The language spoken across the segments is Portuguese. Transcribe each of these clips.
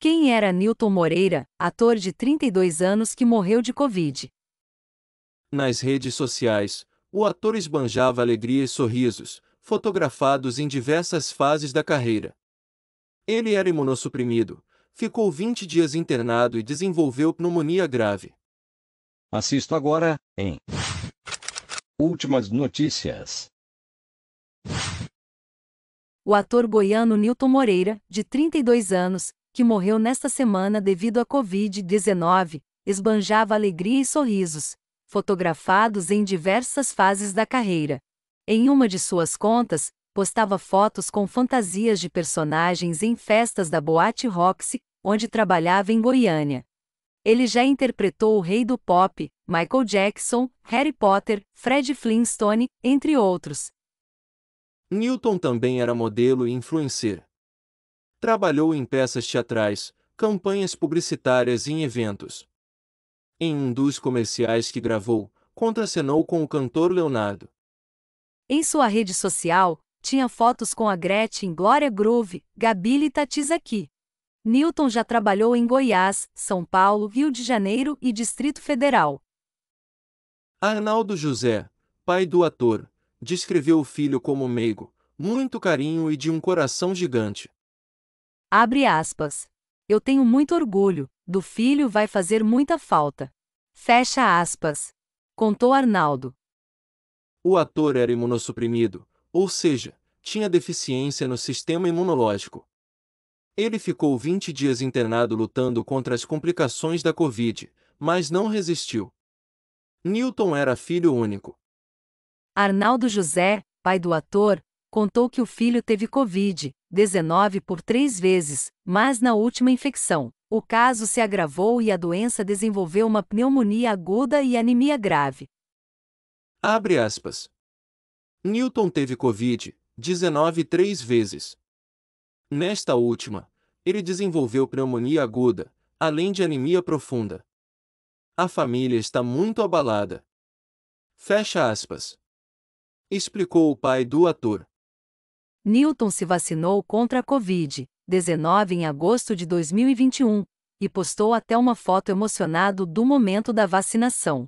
Quem era Newton Moreira, ator de 32 anos que morreu de Covid? Nas redes sociais, o ator esbanjava alegria e sorrisos, fotografados em diversas fases da carreira. Ele era imunossuprimido, ficou 20 dias internado e desenvolveu pneumonia grave. Assisto agora, em Últimas notícias. O ator goiano Nilton Moreira, de 32 anos, que morreu nesta semana devido à Covid-19, esbanjava alegria e sorrisos, fotografados em diversas fases da carreira. Em uma de suas contas, postava fotos com fantasias de personagens em festas da Boate Roxy, onde trabalhava em Goiânia. Ele já interpretou o rei do pop, Michael Jackson, Harry Potter, Fred Flintstone, entre outros. Newton também era modelo e influencer. Trabalhou em peças teatrais, campanhas publicitárias e em eventos. Em um dos comerciais que gravou, contracenou com o cantor Leonardo. Em sua rede social, tinha fotos com a Gretchen Glória Groove, Gabi e Tatizaki. Newton já trabalhou em Goiás, São Paulo, Rio de Janeiro e Distrito Federal. Arnaldo José, pai do ator, descreveu o filho como meigo, muito carinho e de um coração gigante. Abre aspas. Eu tenho muito orgulho, do filho vai fazer muita falta. Fecha aspas. Contou Arnaldo. O ator era imunossuprimido, ou seja, tinha deficiência no sistema imunológico. Ele ficou 20 dias internado lutando contra as complicações da Covid, mas não resistiu. Newton era filho único. Arnaldo José, pai do ator, contou que o filho teve Covid, 19 por três vezes, mas na última infecção, o caso se agravou e a doença desenvolveu uma pneumonia aguda e anemia grave. Abre aspas. Newton teve Covid-19 três vezes. Nesta última, ele desenvolveu pneumonia aguda, além de anemia profunda. A família está muito abalada. Fecha aspas. Explicou o pai do ator. Newton se vacinou contra a Covid-19 em agosto de 2021 e postou até uma foto emocionado do momento da vacinação.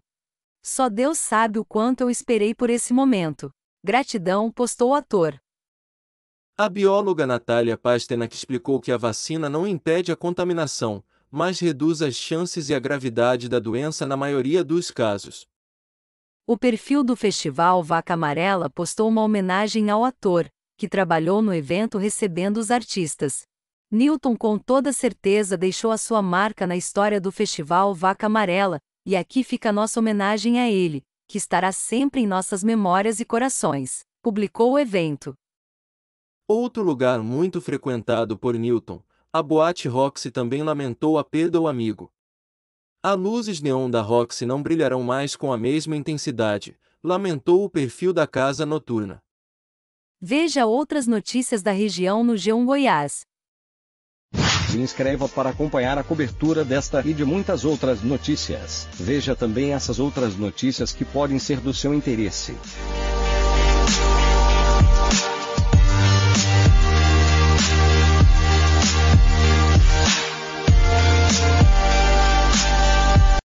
Só Deus sabe o quanto eu esperei por esse momento. Gratidão, postou o ator. A bióloga Natália Pasternak explicou que a vacina não impede a contaminação, mas reduz as chances e a gravidade da doença na maioria dos casos. O perfil do festival Vaca Amarela postou uma homenagem ao ator, que trabalhou no evento recebendo os artistas. Newton com toda certeza deixou a sua marca na história do festival Vaca Amarela, e aqui fica nossa homenagem a ele, que estará sempre em nossas memórias e corações, publicou o evento. Outro lugar muito frequentado por Newton, a boate Roxy também lamentou a perda ao amigo. As luzes neon da Roxy não brilharão mais com a mesma intensidade, lamentou o perfil da casa noturna. Veja outras notícias da região no G1 Goiás. Se inscreva para acompanhar a cobertura desta e de muitas outras notícias. Veja também essas outras notícias que podem ser do seu interesse.